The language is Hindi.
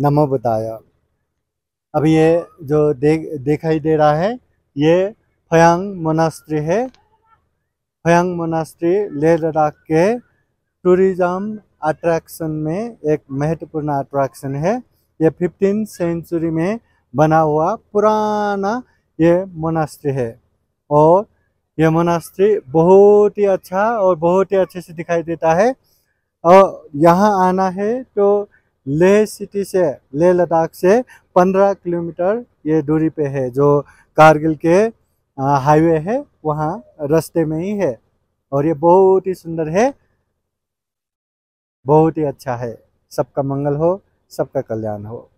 नमो बताया अब ये जो दे, दिखाई दे रहा है ये फयांग मोनास्ट्री है फयांग मोनास्ट्री लेह लद्दाख के टूरिज्म अट्रैक्शन में एक महत्वपूर्ण अट्रैक्शन है ये फिफ्टीन सेंचुरी में बना हुआ पुराना ये मोनास्ट्री है और ये मोनास्ट्री बहुत ही अच्छा और बहुत ही अच्छे से दिखाई देता है और यहाँ आना है तो लेह सिटी से लेह लद्दाख से 15 किलोमीटर ये दूरी पे है जो कारगिल के हाईवे है वहाँ रास्ते में ही है और ये बहुत ही सुंदर है बहुत ही अच्छा है सबका मंगल हो सबका कल्याण हो